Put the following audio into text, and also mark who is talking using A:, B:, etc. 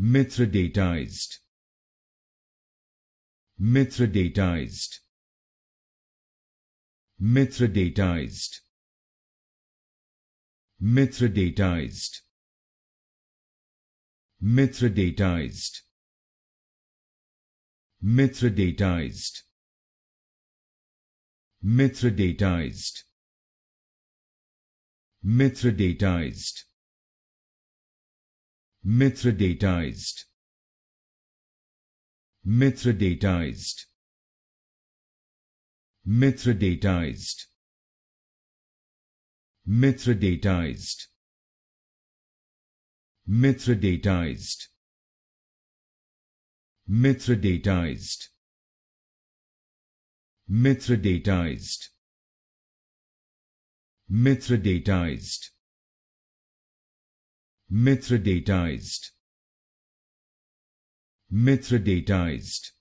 A: Mithridatized. Mithridatized. Mithridatized. Mithridatized. Mithridatized. Mithridatized. Mithridatized. Mithridatized. Mithridatized. Mithridatized. Mithridatized. Mithridatized. Mithridatized. Mithridatized. Mithridatized. Mithridatized. Mithridatized. Mithridatized.